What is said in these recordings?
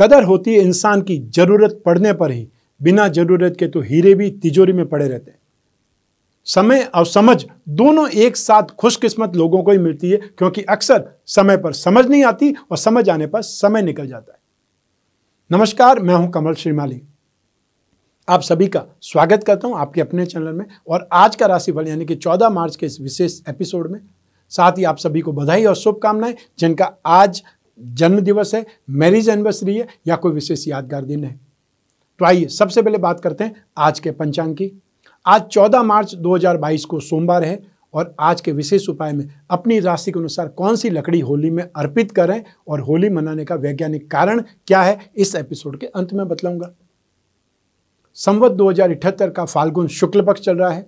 कदर होती है इंसान की ज़रूरत पड़ने पर ही बिना ज़रूरत के तो हीरे भी तिजोरी में पड़े रहते हैं समय और समझ दोनों एक साथ खुशकिस्मत लोगों को ही मिलती है क्योंकि अक्सर समय पर समझ नहीं आती और समझ आने पर समय निकल जाता है नमस्कार मैं हूं कमल श्रीमाली आप सभी का स्वागत करता हूं आपके अपने चैनल में और आज का राशिफल यानी कि 14 मार्च के इस विशेष एपिसोड में साथ ही आप सभी को बधाई और शुभकामनाएं जिनका आज जन्म दिवस है मैरिज एनिवर्सरी है या कोई विशेष यादगार दिन है तो आइए सबसे पहले बात करते हैं आज के पंचांग की आज 14 मार्च 2022 को सोमवार है और आज के विशेष उपाय में अपनी राशि के अनुसार कौन सी लकड़ी होली में अर्पित करें और होली मनाने का वैज्ञानिक कारण क्या है इस एपिसोड के अंत में बतलाऊंगा संवत दो का फाल्गुन शुक्ल पक्ष चल रहा है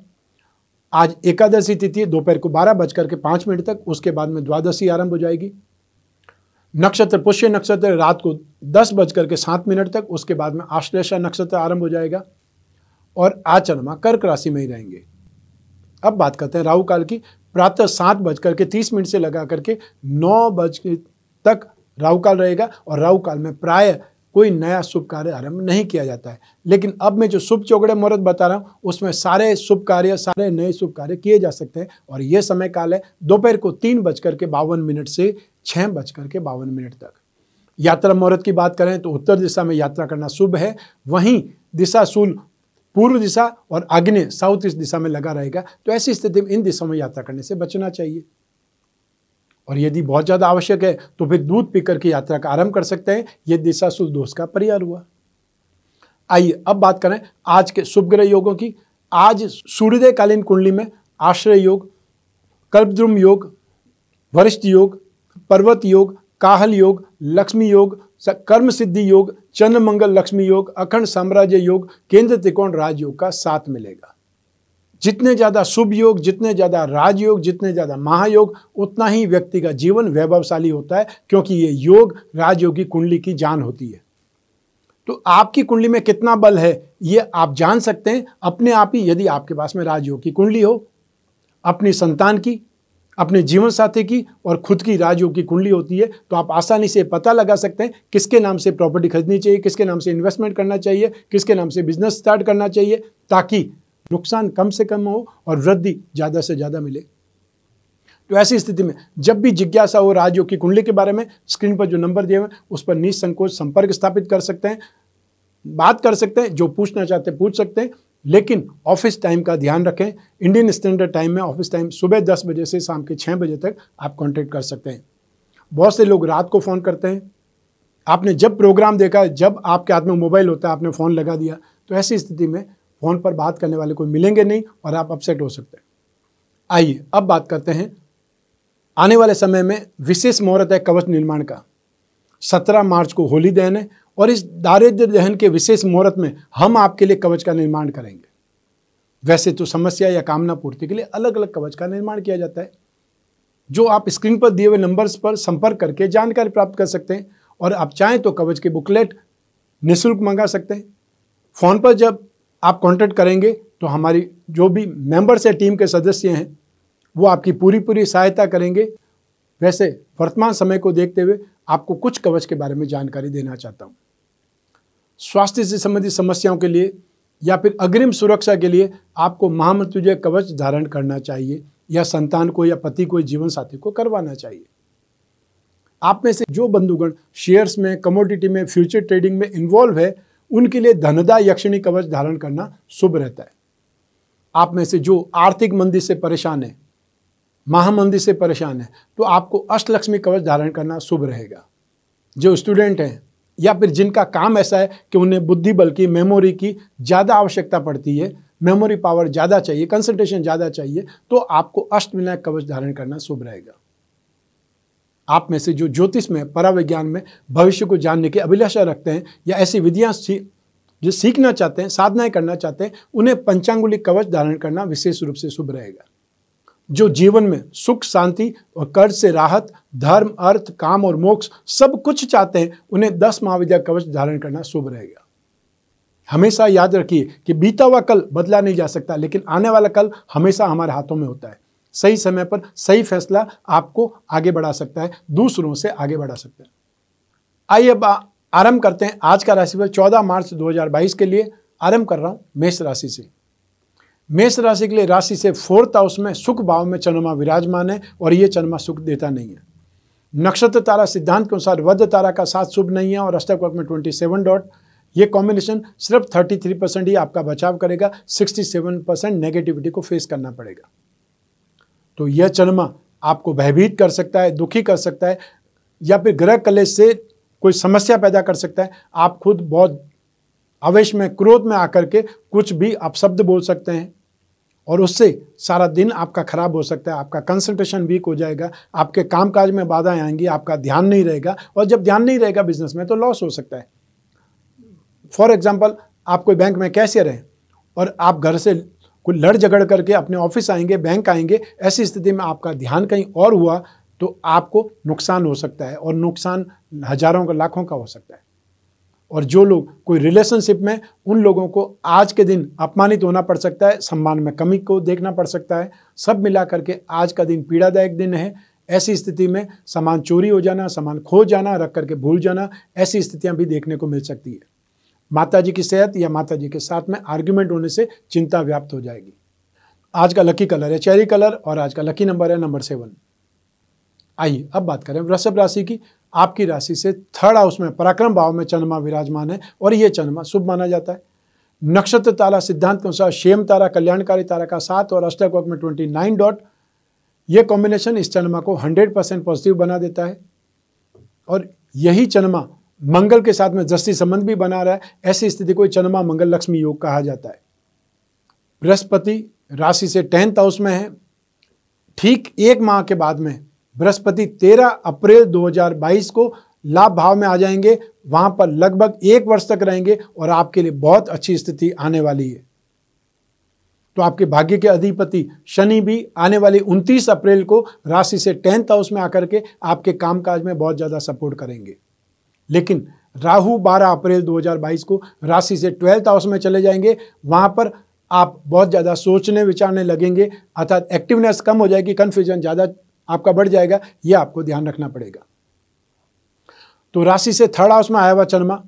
आज एकादशी तिथि दोपहर को बारह बजकर के पांच मिनट तक उसके बाद में द्वादशी आरंभ हो जाएगी नक्षत्र पुष्य नक्षत्र रात को दस बजकर के सात मिनट तक उसके बाद में आश्लेषा नक्षत्र आरंभ हो जाएगा और आचरमा कर्क राशि में ही रहेंगे अब बात करते हैं राहु काल की प्रातः सात बजकर के तीस मिनट से लगा करके नौ बज तक राहु काल रहेगा और राहु काल में प्राय कोई नया शुभ कार्य आरंभ नहीं किया जाता है लेकिन अब मैं जो शुभ चौगड़े मुहूर्त बता रहा हूँ उसमें सारे शुभ कार्य सारे नए शुभ कार्य किए जा सकते हैं और ये समय काल है दोपहर को तीन बजकर के बावन मिनट से छः बजकर के बावन मिनट तक यात्रा मुहूर्त की बात करें तो उत्तर दिशा में यात्रा करना शुभ है वहीं दिशा शूल पूर्व दिशा और अग्नि साउथ ईस्ट दिशा में लगा रहेगा तो ऐसी स्थिति में इन दिशाओं में यात्रा करने से बचना चाहिए और यदि बहुत ज़्यादा आवश्यक है तो फिर दूध पीकर की यात्रा का आरंभ कर सकते हैं ये दिशाशुल दोष का परिहार हुआ आइए अब बात करें आज के शुभ ग्रह योगों की आज सूर्योदयकालीन कुंडली में आश्रय योग कल्पद्रुम योग वरिष्ठ योग पर्वत योग काहल योग लक्ष्मी योग कर्म सिद्धि योग चंद्र मंगल लक्ष्मी योग अखंड साम्राज्य योग केंद्र त्रिकोण राजयोग का साथ मिलेगा जितने ज़्यादा शुभ योग जितने ज़्यादा राजयोग जितने ज़्यादा महायोग उतना ही व्यक्ति का जीवन वैभवशाली होता है क्योंकि ये योग राजयोग की कुंडली की जान होती है तो आपकी कुंडली में कितना बल है ये आप जान सकते हैं अपने आप ही यदि आपके पास में राजयोग की कुंडली हो अपनी संतान की अपने जीवन साथी की और खुद की राजयोग की कुंडली होती है तो आप आसानी से पता लगा सकते हैं किसके नाम से प्रॉपर्टी खरीदनी चाहिए किसके नाम से इन्वेस्टमेंट करना चाहिए किसके नाम से बिजनेस स्टार्ट करना चाहिए ताकि नुकसान कम से कम हो और वृद्धि ज़्यादा से ज़्यादा मिले तो ऐसी स्थिति में जब भी जिज्ञासा हो राजयोग की कुंडली के बारे में स्क्रीन पर जो नंबर दिए हुए उस पर निसंकोच संपर्क स्थापित कर सकते हैं बात कर सकते हैं जो पूछना चाहते हैं पूछ सकते हैं लेकिन ऑफिस टाइम का ध्यान रखें इंडियन स्टैंडर्ड टाइम में ऑफिस टाइम सुबह दस बजे से शाम के छः बजे तक आप कॉन्टैक्ट कर सकते हैं बहुत से लोग रात को फ़ोन करते हैं आपने जब प्रोग्राम देखा जब आपके हाथ में मोबाइल होता है आपने फ़ोन लगा दिया तो ऐसी स्थिति में फ़ोन पर बात करने वाले कोई मिलेंगे नहीं और आप अपसेट हो सकते हैं आइए अब बात करते हैं आने वाले समय में विशेष मुहूर्त है कवच निर्माण का सत्रह मार्च को होली दहन है और इस दारिद्र दहन के विशेष मुहूर्त में हम आपके लिए कवच का निर्माण करेंगे वैसे तो समस्या या कामना पूर्ति के लिए अलग अलग कवच का निर्माण किया जाता है जो आप स्क्रीन पर दिए हुए नंबर्स पर संपर्क करके जानकारी प्राप्त कर सकते हैं और आप चाहें तो कवच की बुकलेट निःशुल्क मंगा सकते हैं फ़ोन पर जब आप कांटेक्ट करेंगे तो हमारी जो भी मेंबर्स है टीम के सदस्य हैं वो आपकी पूरी पूरी सहायता करेंगे वैसे वर्तमान समय को देखते हुए आपको कुछ कवच के बारे में जानकारी देना चाहता हूँ स्वास्थ्य से संबंधित समस्याओं के लिए या फिर अग्रिम सुरक्षा के लिए आपको महामृत्युजय कवच धारण करना चाहिए या संतान को या पति को जीवन साथी को करवाना चाहिए आप में से जो बंधुगण शेयर्स में कमोडिटी में फ्यूचर ट्रेडिंग में इन्वॉल्व है उनके लिए धनदा यक्षिणी कवच धारण करना शुभ रहता है आप में से जो आर्थिक मंदी से परेशान है महामंदी से परेशान है तो आपको अष्टलक्ष्मी कवच धारण करना शुभ रहेगा जो स्टूडेंट हैं या फिर जिनका काम ऐसा है कि उन्हें बुद्धि बल की मेमोरी की ज़्यादा आवश्यकता पड़ती है मेमोरी पावर ज़्यादा चाहिए कंसंट्रेशन ज़्यादा चाहिए तो आपको अष्टविनायक कवच धारण करना शुभ रहेगा आप में से जो ज्योतिष में पराविज्ञान में भविष्य को जानने की अभिलाषा रखते हैं या ऐसी विधियाँ सी जो सीखना चाहते हैं साधनाएं करना चाहते हैं उन्हें पंचांगुली कवच धारण करना विशेष रूप से शुभ रहेगा जो जीवन में सुख शांति और कर्ज से राहत धर्म अर्थ काम और मोक्ष सब कुछ चाहते हैं उन्हें दस महाविद्या कवच धारण करना शुभ रहेगा हमेशा याद रखिए कि बीता हुआ कल बदला नहीं जा सकता लेकिन आने वाला कल हमेशा हमारे हाथों में होता है सही समय पर सही फैसला आपको आगे बढ़ा सकता है दूसरों से आगे बढ़ा सकता है आइए अब आरंभ करते हैं आज का राशिफल 14 मार्च 2022 के लिए आरंभ कर रहा हूं मेष राशि से मेष राशि के लिए राशि से फोर्थ हाउस में सुख भाव में चंद्रमा विराजमान है और ये चंद्रमा सुख देता नहीं है नक्षत्र तारा सिद्धांत के अनुसार वध तारा का साथ शुभ नहीं है और अष्टक वर्ग में ट्वेंटी सेवन डॉट ये कॉम्बिनेशन सिर्फ थर्टी थ्री परसेंट ही आपका बचाव करेगा सिक्सटी सेवन परसेंट नेगेटिविटी को फेस करना पड़ेगा तो यह चंद्रमा आपको भयभीत कर सकता है दुखी कर सकता है या फिर ग्रह कलेश से कोई समस्या पैदा कर सकता है आप खुद बहुत आवेश में क्रोध में आकर के कुछ भी आप शब्द बोल सकते हैं और उससे सारा दिन आपका खराब हो सकता है आपका कंसंट्रेशन वीक हो जाएगा आपके कामकाज में बाधाएं आएंगी आपका ध्यान नहीं रहेगा और जब ध्यान नहीं रहेगा बिजनेस में तो लॉस हो सकता है फॉर एग्जाम्पल आप कोई बैंक में कैशियर हैं और आप घर से कोई लड़ झगड़ करके अपने ऑफिस आएंगे बैंक आएंगे ऐसी स्थिति में आपका ध्यान कहीं और हुआ तो आपको नुकसान हो सकता है और नुकसान हजारों का लाखों का हो सकता है और जो लोग कोई रिलेशनशिप में उन लोगों को आज के दिन अपमानित होना पड़ सकता है सम्मान में कमी को देखना पड़ सकता है सब मिला करके आज का दिन पीड़ादायक दिन है ऐसी स्थिति में सामान चोरी हो जाना सामान खो जाना रख करके भूल जाना ऐसी स्थितियां भी देखने को मिल सकती है माता जी की सेहत या माता जी के साथ में आर्ग्यूमेंट होने से चिंता व्याप्त हो जाएगी आज का लकी कलर है चेरी कलर और आज का लकी नंबर है नंबर सेवन आइए अब बात करें वृषभ राशि की आपकी राशि से थर्ड हाउस में पराक्रम भाव में चंद्रमा विराजमान है और ये चंद्रमा शुभ माना जाता है नक्षत्र तारा सिद्धांत के अनुसार शेम तारा कल्याणकारी तारा का सात और अष्टक वर्ग में ट्वेंटी नाइन डॉट ये कॉम्बिनेशन इस चंद्रमा को हंड्रेड परसेंट पॉजिटिव बना देता है और यही चंद्रमा मंगल के साथ में जस्ती संबंध भी बना रहा है ऐसी स्थिति को चंद्रमा मंगल लक्ष्मी योग कहा जाता है बृहस्पति राशि से टेंथ हाउस में है ठीक एक माह के बाद में बृहस्पति 13 अप्रैल 2022 को लाभ भाव में आ जाएंगे वहां पर लगभग एक वर्ष तक रहेंगे और आपके लिए बहुत अच्छी स्थिति आने वाली है तो आपके भाग्य के अधिपति शनि भी आने वाली 29 अप्रैल को राशि से टेंथ हाउस में आकर के आपके कामकाज में बहुत ज़्यादा सपोर्ट करेंगे लेकिन राहु 12 अप्रैल 2022 को राशि से ट्वेल्थ हाउस में चले जाएंगे वहाँ पर आप बहुत ज़्यादा सोचने विचारने लगेंगे अर्थात एक्टिवनेस कम हो जाएगी कन्फ्यूजन ज़्यादा आपका बढ़ जाएगा यह आपको ध्यान रखना पड़ेगा तो राशि से थर्ड हाउस में आया हुआ चरमा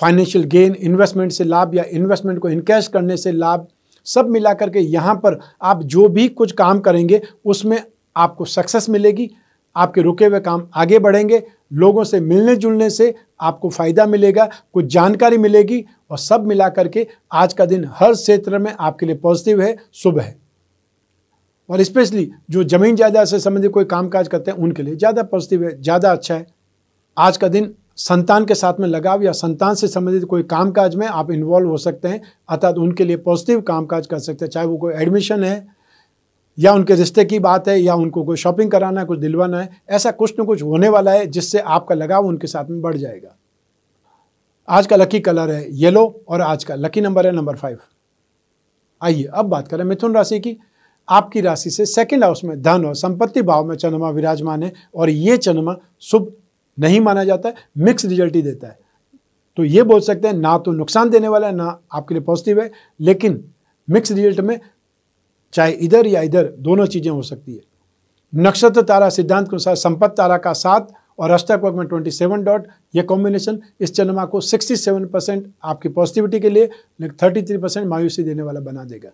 फाइनेंशियल गेन इन्वेस्टमेंट से लाभ या इन्वेस्टमेंट को इनकैश करने से लाभ सब मिला करके यहाँ पर आप जो भी कुछ काम करेंगे उसमें आपको सक्सेस मिलेगी आपके रुके हुए काम आगे बढ़ेंगे लोगों से मिलने जुलने से आपको फ़ायदा मिलेगा कुछ जानकारी मिलेगी और सब मिला करके आज का दिन हर क्षेत्र में आपके लिए पॉजिटिव है शुभ है और स्पेशली जो ज़मीन जायदाद से संबंधित कोई कामकाज करते हैं उनके लिए ज़्यादा पॉजिटिव है ज़्यादा अच्छा है आज का दिन संतान के साथ में लगाव या संतान से संबंधित कोई कामकाज में आप इन्वॉल्व हो सकते हैं अर्थात उनके लिए पॉजिटिव कामकाज कर सकते हैं चाहे वो कोई एडमिशन है या उनके रिश्ते की बात है या उनको कोई शॉपिंग कराना है कुछ दिलवाना है ऐसा कुछ ना कुछ होने वाला है जिससे आपका लगाव उनके साथ में बढ़ जाएगा आज का लकी कलर है येलो और आज का लकी नंबर है नंबर फाइव आइए अब बात करें मिथुन राशि की आपकी राशि से सेकंड हाउस में धन और संपत्ति भाव में चंद्रमा विराजमान है और ये चंद्रमा शुभ नहीं माना जाता है मिक्स रिजल्ट ही देता है तो ये बोल सकते हैं ना तो नुकसान देने वाला है ना आपके लिए पॉजिटिव है लेकिन मिक्स रिजल्ट में चाहे इधर या इधर दोनों चीज़ें हो सकती है नक्षत्र तारा सिद्धांत के अनुसार संपत्त तारा का सात और अष्टक वर्ग में ट्वेंटी सेवन डॉट ये कॉम्बिनेशन इस चंद्रमा को सिक्सटी सेवन परसेंट आपकी पॉजिटिविटी के लिए लेकिन थ्री परसेंट मायूसी देने वाला बना देगा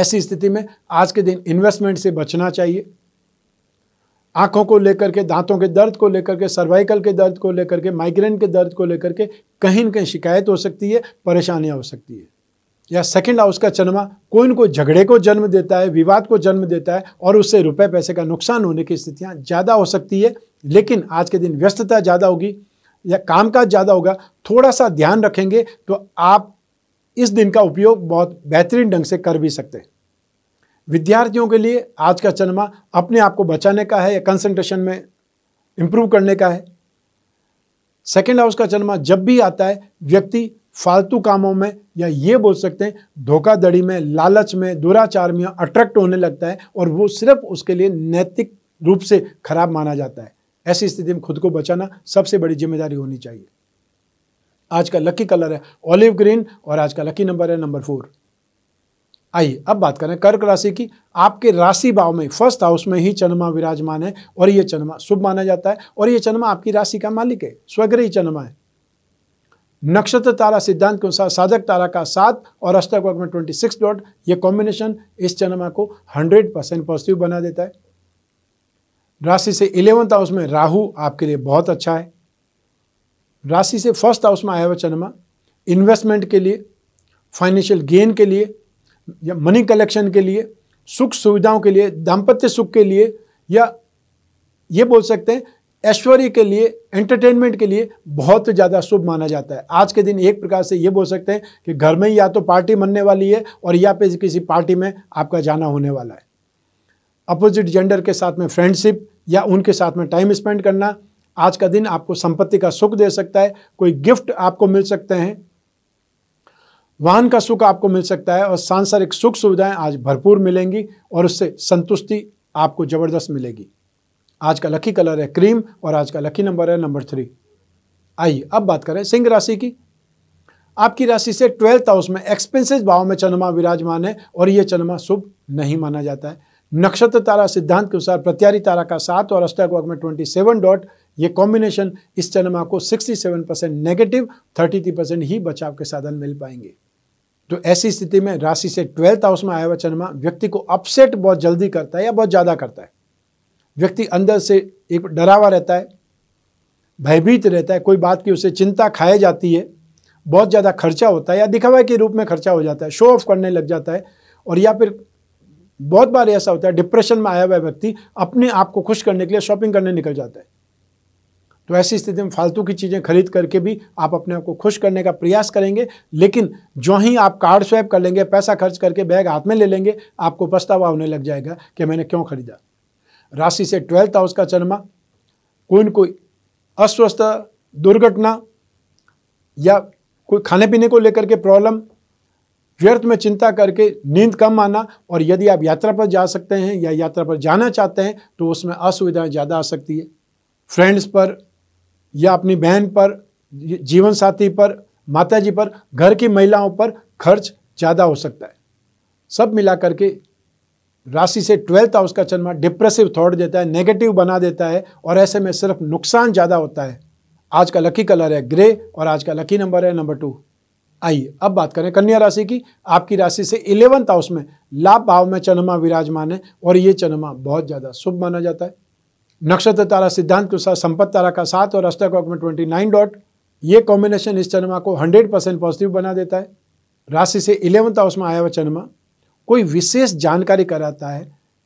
ऐसी स्थिति में आज के दिन इन्वेस्टमेंट से बचना चाहिए आंखों को लेकर के दांतों के दर्द को लेकर के सर्वाइकल के दर्द को लेकर के माइग्रेन के दर्द को लेकर के कहीं ना कहीं शिकायत हो सकती है परेशानियां हो सकती है या सेकंड हाउस का चंद्रमा कोई न कोई झगड़े को जन्म देता है विवाद को जन्म देता है और उससे रुपए पैसे का नुकसान होने की स्थितियाँ ज़्यादा हो सकती है लेकिन आज के दिन व्यस्तता ज़्यादा होगी या कामकाज ज़्यादा होगा थोड़ा सा ध्यान रखेंगे तो आप इस दिन का उपयोग बहुत बेहतरीन ढंग से कर भी सकते हैं विद्यार्थियों के लिए आज का चंद्रमा अपने आप को बचाने का है या कंसंट्रेशन में इम्प्रूव करने का है सेकेंड हाउस का चंद्रमा जब भी आता है व्यक्ति फालतू कामों में या ये बोल सकते हैं धोखाधड़ी में लालच में दुराचार में अट्रैक्ट होने लगता है और वो सिर्फ उसके लिए नैतिक रूप से खराब माना जाता है ऐसी स्थिति में खुद को बचाना सबसे बड़ी जिम्मेदारी होनी चाहिए आज का लकी कलर है ऑलिव ग्रीन और आज का लकी नंबर है नंबर फोर आइए अब बात करें कर्क राशि की आपके राशि भाव में फर्स्ट हाउस में ही चंद्रमा विराजमान है और यह चंद्रमा शुभ माना जाता है और यह चंद्रमा आपकी राशि का मालिक है स्वग्रही चंद्रमा है नक्षत्र तारा सिद्धांत के अनुसार साधक तारा का सात और अष्टक वर्ग में ट्वेंटी सिक्स डॉट ये कॉम्बिनेशन इस चंद्रमा को हंड्रेड परसेंट पॉजिटिव बना देता है राशि से इलेवंथ हाउस में राहु आपके लिए बहुत अच्छा है राशि से फर्स्ट हाउस में आया हुआ चंद्रमा इन्वेस्टमेंट के लिए फाइनेंशियल गेन के लिए या मनी कलेक्शन के लिए सुख सुविधाओं के लिए दाम्पत्य सुख के लिए या ये बोल सकते हैं ऐश्वर्य के लिए एंटरटेनमेंट के लिए बहुत ज़्यादा शुभ माना जाता है आज के दिन एक प्रकार से ये बोल सकते हैं कि घर में या तो पार्टी मनने वाली है और या फिर किसी पार्टी में आपका जाना होने वाला है अपोजिट जेंडर के साथ में फ्रेंडशिप या उनके साथ में टाइम स्पेंड करना आज का दिन आपको संपत्ति का सुख दे सकता है कोई गिफ्ट आपको मिल सकते हैं वाहन का सुख आपको मिल सकता है और सांसारिक सुख सुविधाएं आज भरपूर मिलेंगी और उससे संतुष्टि आपको ज़बरदस्त मिलेगी आज का लकी कलर है क्रीम और आज का लकी नंबर है नंबर थ्री आइए अब बात करें सिंह राशि की आपकी राशि से ट्वेल्थ हाउस में एक्सपेंसिव भाव में चंद्रमा विराजमान है और यह चंद्रमा शुभ नहीं माना जाता है नक्षत्र तारा सिद्धांत के अनुसार प्रत्यारी तारा का सात और अष्टक वर्ग में ट्वेंटी सेवन डॉट ये कॉम्बिनेशन इस चंद्रमा को sixty seven percent negative thirty three percent ही बचाव के साधन मिल पाएंगे तो ऐसी स्थिति में राशि से ट्वेल्थ हाउस में आया हुआ चंद्रमा व्यक्ति को अपसेट बहुत जल्दी करता है या बहुत ज़्यादा करता है व्यक्ति अंदर से एक डरावा रहता है भयभीत रहता है कोई बात की उसे चिंता खाए जाती है बहुत ज़्यादा खर्चा होता है या दिखावा के रूप में खर्चा हो जाता है शो ऑफ करने लग जाता है और या फिर बहुत बार ऐसा होता है डिप्रेशन में आया हुआ व्यक्ति अपने आप को खुश करने के लिए शॉपिंग करने निकल जाता है तो ऐसी स्थिति में फालतू की चीज़ें खरीद करके भी आप अपने आप को खुश करने का प्रयास करेंगे लेकिन जो ही आप कार्ड स्वैप कर लेंगे पैसा खर्च करके बैग हाथ में ले लेंगे आपको पछतावा होने लग जाएगा कि मैंने क्यों खरीदा राशि से ट्वेल्थ हाउस का चलना कोई न कोई अस्वस्थ दुर्घटना या कोई खाने पीने को लेकर के प्रॉब्लम व्यर्थ में चिंता करके नींद कम आना और यदि आप यात्रा पर जा सकते हैं या यात्रा पर जाना चाहते हैं तो उसमें असुविधाएं ज़्यादा आ सकती है फ्रेंड्स पर या अपनी बहन पर जीवन साथी पर माता जी पर घर की महिलाओं पर खर्च ज़्यादा हो सकता है सब मिला करके राशि से ट्वेल्थ हाउस का चंद्रमा डिप्रेसिव थॉट देता है नेगेटिव बना देता है और ऐसे में सिर्फ नुकसान ज़्यादा होता है आज का लकी कलर है ग्रे और आज का लकी नंबर है नंबर टू आइए अब बात करें कन्या राशि की आपकी राशि से इलेवंथ हाउस में लाभ भाव में चंद्रमा विराजमान है और ये चंद्रमा बहुत ज़्यादा शुभ माना जाता है नक्षत्र तारा सिद्धांत के साथ संपत्त तारा का साथ और अष्टक में ट्वेंटी नाइन डॉट ये कॉम्बिनेशन इस चंद्रमा को हंड्रेड परसेंट पॉजिटिव बना देता है राशि से इलेवंथ हाउस में आया हुआ चंद्रमा कोई विशेष जानकारी कराता है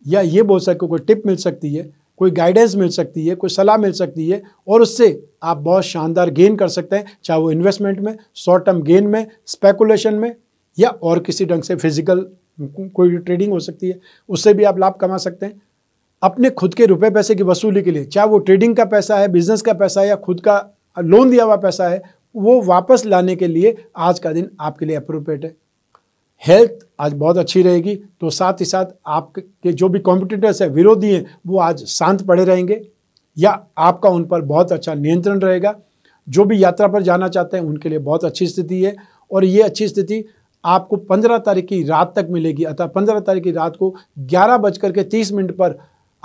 या ये बोल सकते कोई टिप मिल सकती है कोई गाइडेंस मिल सकती है कोई सलाह मिल सकती है और उससे आप बहुत शानदार गेन कर सकते हैं चाहे वो इन्वेस्टमेंट में शॉर्ट टर्म गेन में स्पेकुलेशन में या और किसी ढंग से फिजिकल कोई ट्रेडिंग हो सकती है उससे भी आप लाभ कमा सकते हैं अपने खुद के रुपए पैसे की वसूली के लिए चाहे वो ट्रेडिंग का पैसा है बिजनेस का पैसा है या खुद का लोन दिया हुआ पैसा है वो वापस लाने के लिए आज का दिन आपके लिए अप्रोप्रिएट है हेल्थ आज बहुत अच्छी रहेगी तो साथ ही साथ आपके जो भी कॉम्पिटिटर्स है विरोधी हैं वो आज शांत पड़े रहेंगे या आपका उन पर बहुत अच्छा नियंत्रण रहेगा जो भी यात्रा पर जाना चाहते हैं उनके लिए बहुत अच्छी स्थिति है और ये अच्छी स्थिति आपको पंद्रह तारीख की रात तक मिलेगी अतः पंद्रह तारीख की रात को ग्यारह बज करके तीस मिनट पर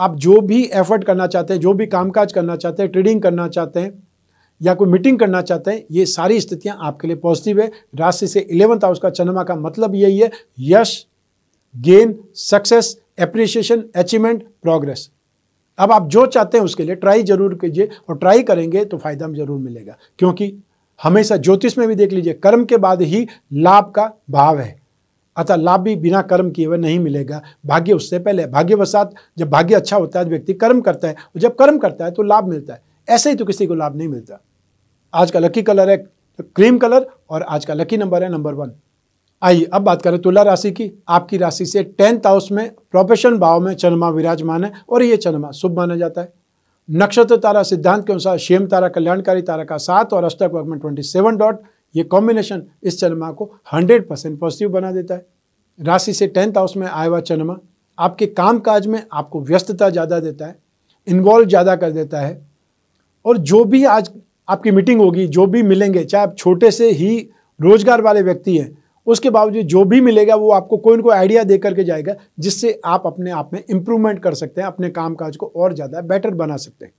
आप जो भी एफर्ट करना चाहते हैं जो भी कामकाज करना चाहते हैं ट्रेडिंग करना चाहते हैं या कोई मीटिंग करना चाहते हैं ये सारी स्थितियां आपके लिए पॉजिटिव है राशि से इलेवंथ हाउस का चंद्रमा का मतलब यही है यश gain success appreciation achievement progress अब आप जो चाहते हैं उसके लिए ट्राई जरूर कीजिए और ट्राई करेंगे तो फायदा जरूर मिलेगा क्योंकि हमेशा ज्योतिष में भी देख लीजिए कर्म के बाद ही लाभ का भाव है अतः लाभ भी बिना कर्म किए हुए नहीं मिलेगा भाग्य उससे पहले भाग्यवसात जब भाग्य अच्छा होता है तो व्यक्ति कर्म करता है और जब कर्म करता है तो लाभ मिलता है ऐसे ही तो किसी को लाभ नहीं मिलता आज का लकी कलर है क्रीम कलर और आज का लकी नंबर है नंबर वन आइए अब बात करें तुला राशि की आपकी राशि से टेंथ हाउस में प्रोफेशन भाव में चंद्रमा विराजमान है और ये चंद्रमा शुभ माना जाता है नक्षत्र तारा सिद्धांत के अनुसार शेम तारा कल्याणकारी तारा का सात और अष्टक वर्ग में ट्वेंटी सेवन डॉट ये कॉम्बिनेशन इस चंद्रमा को हंड्रेड परसेंट पॉजिटिव बना देता है राशि से टेंथ हाउस में आया हुआ चंद्रमा आपके काम काज में आपको व्यस्तता ज़्यादा देता है इन्वॉल्व ज़्यादा कर देता है और जो भी आज आपकी मीटिंग होगी जो भी मिलेंगे चाहे आप छोटे से ही रोजगार वाले व्यक्ति हैं उसके बावजूद जो भी मिलेगा वो आपको कोई ना कोई आइडिया दे करके जाएगा जिससे आप अपने आप में इम्प्रूवमेंट कर सकते हैं अपने कामकाज को और ज़्यादा बेटर बना सकते हैं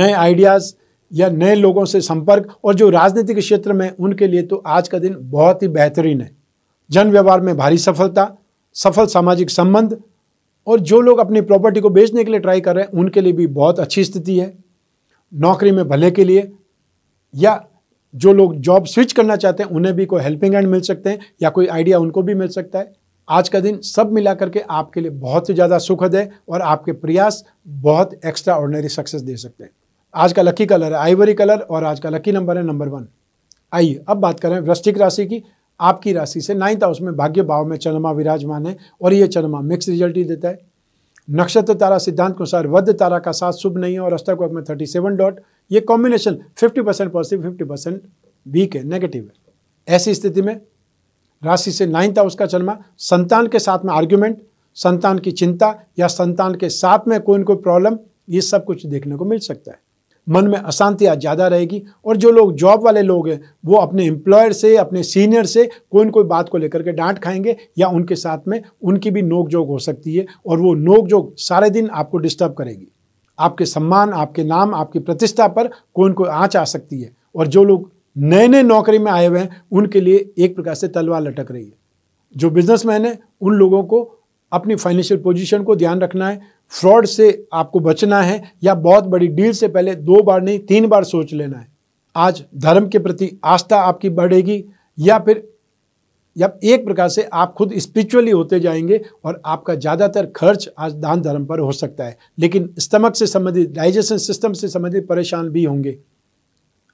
नए आइडियाज़ या नए लोगों से संपर्क और जो राजनीतिक क्षेत्र में उनके लिए तो आज का दिन बहुत ही बेहतरीन है जन व्यवहार में भारी सफलता सफल सामाजिक संबंध और जो लोग अपनी प्रॉपर्टी को बेचने के लिए ट्राई कर रहे हैं उनके लिए भी बहुत अच्छी स्थिति है नौकरी में भले के लिए या जो लोग जॉब स्विच करना चाहते हैं उन्हें भी कोई हेल्पिंग हैंड मिल सकते हैं या कोई आइडिया उनको भी मिल सकता है आज का दिन सब मिला करके आपके लिए बहुत ही ज़्यादा सुखद है और आपके प्रयास बहुत एक्स्ट्रा ऑर्डनरी सक्सेस दे सकते हैं आज का लकी कलर है आइवरी कलर और आज का लकी नंबर है नंबर वन आइए अब बात करें वृश्चिक राशि की आपकी राशि से नाइन्थ हाउस में भाग्य भाव में चंद्रमा विराजमान है और ये चंद्रमा मिक्स रिजल्ट ही देता है नक्षत्र तारा सिद्धांत के अनुसार वध तारा का साथ शुभ नहीं है और अष्टक में थर्टी सेवन डॉट ये combination 50 percent positive 50 percent weak है नेगेटिव है ऐसी स्थिति में राशि से नाइन्थ हाउस का चलना संतान के साथ में आर्ग्यूमेंट संतान की चिंता या संतान के साथ में कोई ना कोई प्रॉब्लम ये सब कुछ देखने को मिल सकता है मन में अशांति आज ज़्यादा रहेगी और जो लोग जॉब वाले लोग हैं वो अपने एम्प्लॉयर से अपने सीनियर से कोई ना कोई बात को लेकर के डांट खाएंगे या उनके साथ में उनकी भी नोक जोक हो सकती है और वो नोक जोक सारे दिन आपको डिस्टर्ब करेगी आपके सम्मान आपके नाम आपकी प्रतिष्ठा पर कोई न कोई आँच आ सकती है और जो लोग नए नए नौकरी में आए हुए हैं उनके लिए एक प्रकार से तलवार लटक रही है जो बिजनेसमैन है उन लोगों को अपनी फाइनेंशियल पोजीशन को ध्यान रखना है फ्रॉड से आपको बचना है या बहुत बड़ी डील से पहले दो बार नहीं तीन बार सोच लेना है आज धर्म के प्रति आस्था आपकी बढ़ेगी या फिर जब एक प्रकार से आप खुद स्पिरिचुअली होते जाएंगे और आपका ज़्यादातर खर्च आज दान धर्म पर हो सकता है लेकिन स्टमक से संबंधित डाइजेशन सिस्टम से संबंधित परेशान भी होंगे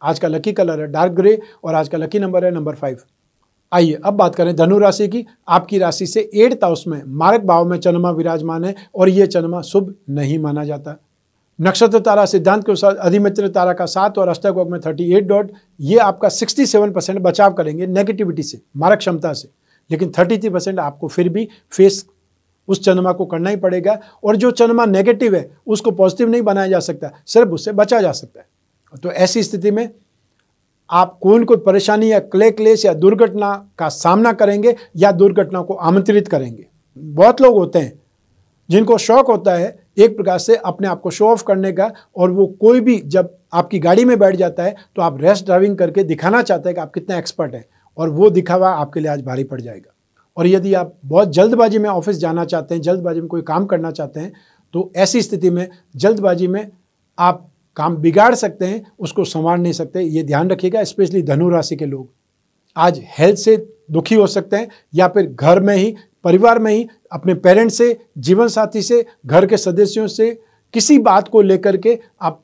आज का लकी कलर है डार्क ग्रे और आज का लकी नंबर है नंबर फाइव आइए अब बात करें धनु राशि की आपकी राशि से एट्थ हाउस में मारक भाव में चन्मा विराजमान है और ये चन्मा शुभ नहीं माना जाता नक्षत्र तारा सिद्धांत के अनुसार अधिमित्र तारा का सात और वर्ग में थर्टी एट डॉट ये आपका सिक्सटी सेवन परसेंट बचाव करेंगे नेगेटिविटी से मारक क्षमता से लेकिन थर्टी थ्री परसेंट आपको फिर भी फेस उस चंद्रमा को करना ही पड़ेगा और जो चंद्रमा नेगेटिव है उसको पॉजिटिव नहीं बनाया जा सकता सिर्फ उससे बचा जा सकता है तो ऐसी स्थिति में आप कोई कोई परेशानी या क्ले क्लेश या दुर्घटना का सामना करेंगे या दुर्घटना को आमंत्रित करेंगे बहुत लोग होते हैं जिनको शौक होता है एक प्रकार से अपने आप को शो ऑफ करने का और वो कोई भी जब आपकी गाड़ी में बैठ जाता है तो आप रेस्ट ड्राइविंग करके दिखाना चाहते हैं कि आप कितना एक्सपर्ट हैं और वो दिखावा आपके लिए आज भारी पड़ जाएगा और यदि आप बहुत जल्दबाजी में ऑफिस जाना चाहते हैं जल्दबाजी में कोई काम करना चाहते हैं तो ऐसी स्थिति में जल्दबाजी में आप काम बिगाड़ सकते हैं उसको संवार नहीं सकते ये ध्यान रखिएगा स्पेशली धनु राशि के लोग आज हेल्थ से दुखी हो सकते हैं या फिर घर में ही परिवार में ही अपने पेरेंट्स से जीवन साथी से घर के सदस्यों से किसी बात को लेकर के आप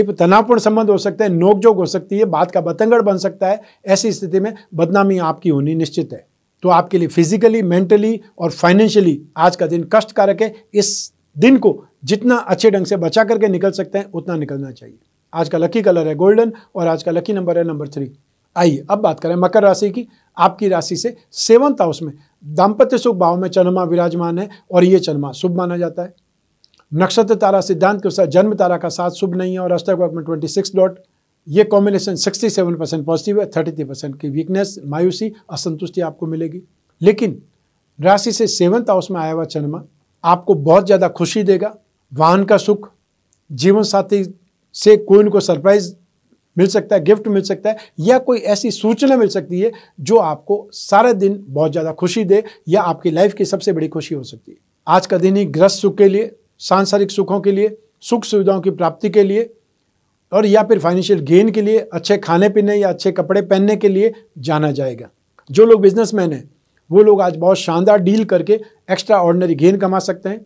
एक तनावपूर्ण संबंध हो सकता है नोकझोंक हो सकती है बात का बतंगड़ बन सकता है ऐसी स्थिति में बदनामी आपकी होनी निश्चित है तो आपके लिए फिजिकली मेंटली और फाइनेंशियली आज का दिन कष्टकारक है इस दिन को जितना अच्छे ढंग से बचा करके निकल सकते हैं उतना निकलना चाहिए आज का लकी कलर है गोल्डन और आज का लकी नंबर है नंबर थ्री आइए अब बात करें मकर राशि की आपकी राशि से सेवंथ हाउस में दाम्पत्य सुख भाव में चंद्रमा विराजमान है और ये चंद्रमा शुभ माना जाता है नक्षत्र तारा सिद्धांत के अनुसार जन्म तारा का साथ शुभ नहीं है और अष्टक वर्ग में ट्वेंटी सिक्स डॉट ये combination sixty seven percent positive है थर्टी थ्री परसेंट की वीकनेस मायूसी असंतुष्टि आपको मिलेगी लेकिन राशि से सेवन्थ हाउस में आया हुआ चंद्रमा आपको बहुत ज़्यादा खुशी देगा वाहन का सुख जीवन साथी से कोई कोई सरप्राइज मिल सकता है गिफ्ट मिल सकता है या कोई ऐसी सूचना मिल सकती है जो आपको सारा दिन बहुत ज़्यादा खुशी दे या आपकी लाइफ की सबसे बड़ी खुशी हो सकती है आज का दिन ही ग्रस्त सुख के लिए सांसारिक सुखों के लिए सुख सुविधाओं की प्राप्ति के लिए और या फिर फाइनेंशियल गेन के लिए अच्छे खाने पीने या अच्छे कपड़े पहनने के लिए जाना जाएगा जो लोग बिजनेसमैन हैं वो लोग आज बहुत शानदार डील करके एक्स्ट्रा ऑर्डनरी गेन कमा सकते हैं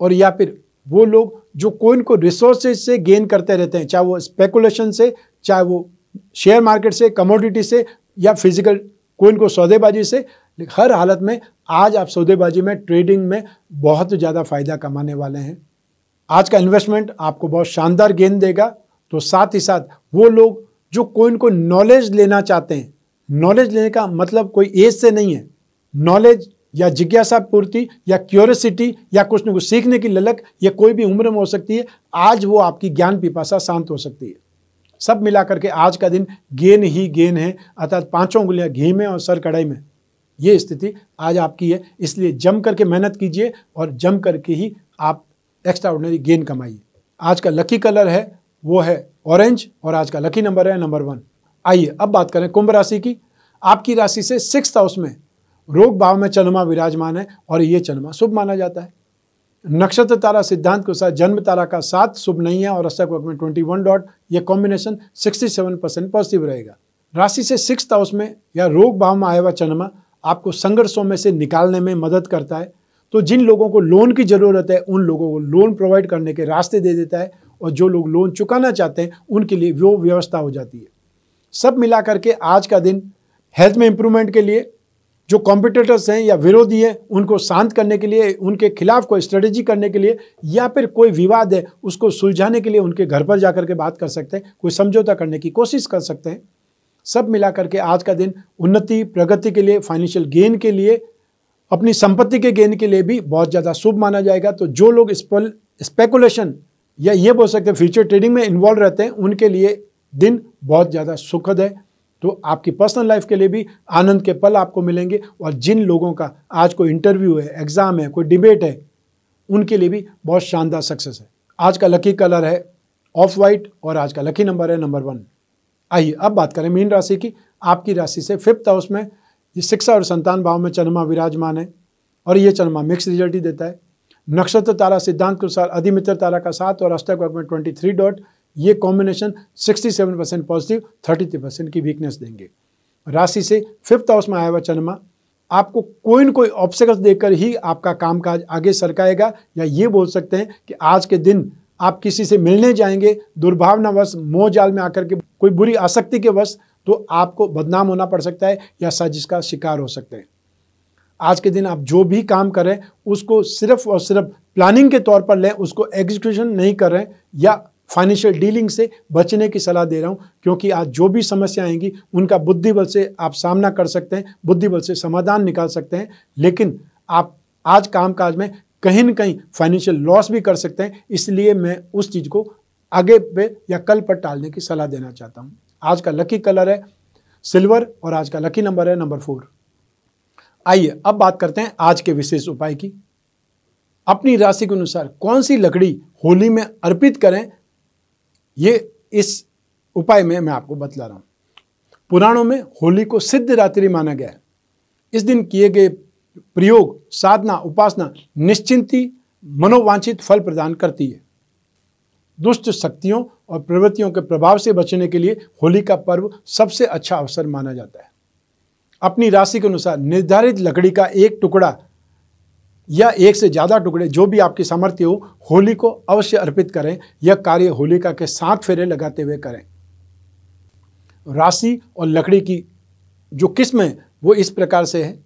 और या फिर वो लोग जो कोई इनको रिसोर्सेज से गेन करते रहते हैं चाहे वो स्पेकुलेशन से चाहे वो शेयर मार्केट से कमोडिटी से या फिजिकल कोइन को सौदेबाजी से हर हालत में आज आप सौदेबाजी में ट्रेडिंग में बहुत ज़्यादा फ़ायदा कमाने वाले हैं आज का इन्वेस्टमेंट आपको बहुत शानदार गेंद देगा तो साथ ही साथ वो लोग जो कोइन को नॉलेज लेना चाहते हैं नॉलेज लेने का मतलब कोई एज से नहीं है नॉलेज या जिज्ञासा पूर्ति या क्यूरसिटी या कुछ न कुछ सीखने की ललक या कोई भी उम्र में हो सकती है आज वो आपकी ज्ञान पिपाशा शांत हो सकती है सब मिलाकर के आज का दिन गेन ही गेन है अर्थात पांचों उंगलियां घी में और सर कढ़ाई में ये स्थिति आज आपकी है इसलिए जम करके मेहनत कीजिए और जम करके ही आप एक्स्ट्रा ऑर्डनरी गेन कमाइए आज का लकी कलर है वो है ऑरेंज और आज का लकी नंबर है नंबर वन आइए अब बात करें कुंभ राशि की आपकी राशि से सिक्स हाउस में रोग भाव में चंद्रमा विराजमान है और ये चंद्रमा शुभ माना जाता है नक्षत्र तारा सिद्धांत के साथ जन्म तारा का सात शुभ नहीं है और अष्टक वर्ग में ट्वेंटी वन डॉट यह combination sixty seven percent positive रहेगा राशि से सिक्स हाउस में या रोग भाव में आया हुआ चंद्रमा आपको संघर्षों में से निकालने में मदद करता है तो जिन लोगों को लोन की ज़रूरत है उन लोगों को लोन प्रोवाइड करने के रास्ते दे देता है और जो लोग लोन चुकाना चाहते हैं उनके लिए वो व्यवस्था हो जाती है सब मिला करके आज का दिन हेल्थ में इंप्रूवमेंट के लिए जो कॉम्पिटेटर्स हैं या विरोधी हैं उनको शांत करने के लिए उनके खिलाफ कोई स्ट्रेटेजी करने के लिए या फिर कोई विवाद है उसको सुलझाने के लिए उनके घर पर जाकर के बात कर सकते हैं कोई समझौता करने की कोशिश कर सकते हैं सब मिला करके आज का दिन उन्नति प्रगति के लिए फाइनेंशियल गेन के लिए अपनी संपत्ति के गेन के लिए भी बहुत ज़्यादा शुभ माना जाएगा तो जो लोग इस पर स्पेकुलेशन या ये बोल सकते हैं फ्यूचर ट्रेडिंग में इन्वॉल्व रहते हैं उनके लिए दिन बहुत ज़्यादा सुखद है तो आपकी पर्सनल लाइफ के लिए भी आनंद के पल आपको मिलेंगे और जिन लोगों का आज कोई इंटरव्यू है एग्ज़ाम है कोई डिबेट है उनके लिए भी बहुत शानदार सक्सेस है आज का लकी कलर है ऑफ वाइट और आज का लकी नंबर है नंबर वन आइए अब बात करें मीन राशि की आपकी राशि से फिफ्थ हाउस में ये शिक्षा और संतान भाव में चंद्रमा विराजमान है और ये चंद्रमा मिक्स रिजल्ट ही देता है नक्षत्र तारा सिद्धांत के अनुसार अधिमित्र तारा का सात और अष्टक वर्ग में ट्वेंटी थ्री डॉट ये combination 67 percent positive thirty percent की वीकनेस देंगे राशि से फिफ्थ हाउस में आया हुआ चंद्रमा आपको कोई ना कोई ऑब्स्टिकल्स देकर ही आपका कामकाज आगे सरकाएगा या ये बोल सकते हैं कि आज के दिन आप किसी से मिलने जाएंगे दुर्भावनावश मोह जाल में आकर के कोई बुरी आसक्ति के वश तो आपको बदनाम होना पड़ सकता है या साजिश का शिकार हो सकते हैं आज के दिन आप जो भी काम करें उसको सिर्फ और सिर्फ प्लानिंग के तौर पर लें उसको एग्जीक्यूशन नहीं करें या फाइनेंशियल डीलिंग से बचने की सलाह दे रहा हूँ क्योंकि आज जो भी समस्या आएंगी उनका बुद्धि बल से आप सामना कर सकते हैं बुद्धि बल से समाधान निकाल सकते हैं लेकिन आप आज काम काज में कहीं ना कहीं फाइनेंशियल लॉस भी कर सकते हैं इसलिए मैं उस चीज़ को आगे पे या कल पर टालने की सलाह देना चाहता हूँ आज का लकी कलर है सिल्वर और आज का लकी नंबर है नंबर फोर आइए अब बात करते हैं आज के विशेष उपाय की अपनी राशि के अनुसार कौन सी लकड़ी होली में अर्पित करें ये इस उपाय में मैं आपको बतला रहा हूँ पुराणों में होली को सिद्ध रात्रि माना गया है इस दिन किए गए प्रयोग साधना उपासना निश्चिंती मनोवांछित फल प्रदान करती है दुष्ट शक्तियों और प्रवृत्तियों के प्रभाव से बचने के लिए होली का पर्व सबसे अच्छा अवसर माना जाता है अपनी राशि के अनुसार निर्धारित लकड़ी का एक टुकड़ा या एक से ज़्यादा टुकड़े जो भी आपकी सामर्थ्य हो होली को अवश्य अर्पित करें यह कार्य होलिका के साथ फेरे लगाते हुए करें राशि और लकड़ी की जो किस्म है वो इस प्रकार से है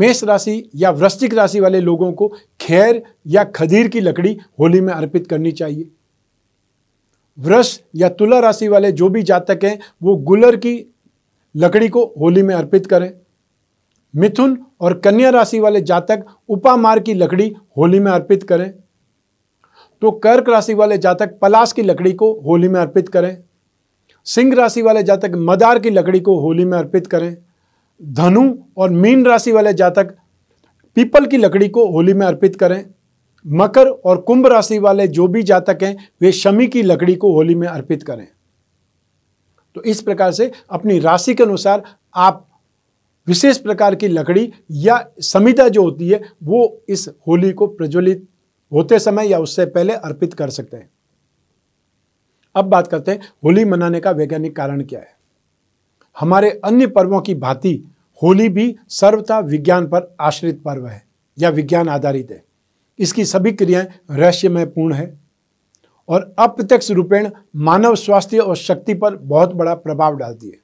मेष राशि या वृश्चिक राशि वाले लोगों को खैर या खदीर की लकड़ी होली में अर्पित करनी चाहिए वृष या तुला राशि वाले जो भी जातक हैं वो गुलर की लकड़ी को होली में अर्पित करें मिथुन और कन्या राशि वाले जातक उपामार की लकड़ी होली में अर्पित करें तो कर्क राशि वाले जातक पलाश की लकड़ी को होली में अर्पित करें सिंह राशि वाले जातक मदार की लकड़ी को होली में अर्पित करें धनु और मीन राशि वाले जातक पीपल की लकड़ी को होली में अर्पित करें मकर और कुंभ राशि वाले जो भी जातक हैं वे शमी की लकड़ी को होली में अर्पित करें तो इस प्रकार से अपनी राशि के अनुसार आप विशेष प्रकार की लकड़ी या समिता जो होती है वो इस होली को प्रज्वलित होते समय या उससे पहले अर्पित कर सकते हैं अब बात करते हैं होली मनाने का वैज्ञानिक कारण क्या है हमारे अन्य पर्वों की भांति होली भी सर्वथा विज्ञान पर आश्रित पर्व है या विज्ञान आधारित है इसकी सभी क्रियाएं रहस्यमय पूर्ण है और अप्रत्यक्ष रूपेण मानव स्वास्थ्य और शक्ति पर बहुत बड़ा प्रभाव डालती है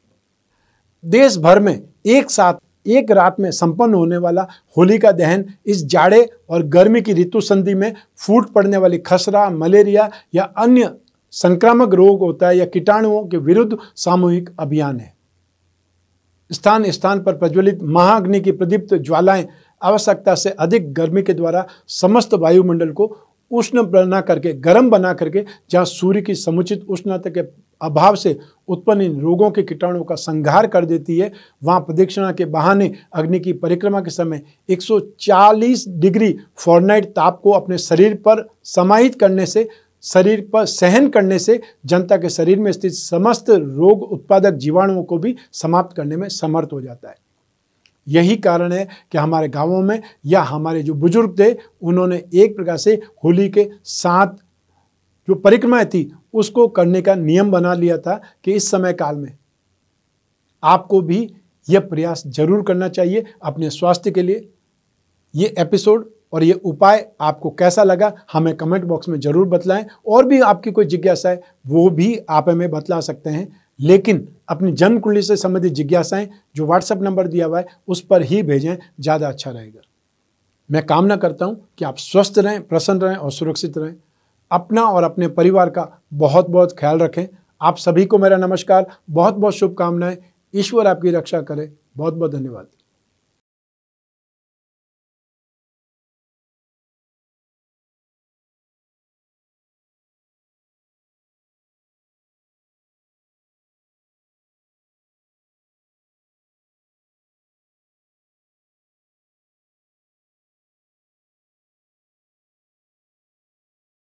देश भर में एक साथ एक रात में संपन्न होने वाला होली का दहन इस जाड़े और गर्मी की ऋतु संधि में फूट पड़ने वाली खसरा मलेरिया या अन्य संक्रामक रोग होता है या कीटाणुओं के विरुद्ध सामूहिक अभियान है स्थान स्थान पर प्रज्वलित महाअग्नि की प्रदीप्त ज्वालाएं आवश्यकता से अधिक गर्मी के द्वारा समस्त वायुमंडल को उष्ण बना करके गर्म बना करके जहां सूर्य की समुचित उष्णता के अभाव से उत्पन्न इन रोगों के कीटाणुओं का संघार कर देती है वहाँ प्रदक्षिणा के बहाने अग्नि की परिक्रमा के समय 140 डिग्री फॉरनाइट ताप को अपने शरीर पर समाहित करने से शरीर पर सहन करने से जनता के शरीर में स्थित समस्त रोग उत्पादक जीवाणुओं को भी समाप्त करने में समर्थ हो जाता है यही कारण है कि हमारे गांवों में या हमारे जो बुजुर्ग थे उन्होंने एक प्रकार से होली के साथ जो परिक्रमाएं थी उसको करने का नियम बना लिया था कि इस समय काल में आपको भी यह प्रयास जरूर करना चाहिए अपने स्वास्थ्य के लिए ये एपिसोड और ये उपाय आपको कैसा लगा हमें कमेंट बॉक्स में ज़रूर बतलाएं और भी आपकी कोई जिज्ञासा है वो भी आप हमें बतला सकते हैं लेकिन अपनी जन्म कुंडली से संबंधित जिज्ञासाएं जो व्हाट्सएप नंबर दिया हुआ है उस पर ही भेजें ज़्यादा अच्छा रहेगा मैं कामना करता हूं कि आप स्वस्थ रहें प्रसन्न रहें और सुरक्षित रहें अपना और अपने परिवार का बहुत बहुत ख्याल रखें आप सभी को मेरा नमस्कार बहुत बहुत शुभकामनाएं ईश्वर आपकी रक्षा करे बहुत बहुत धन्यवाद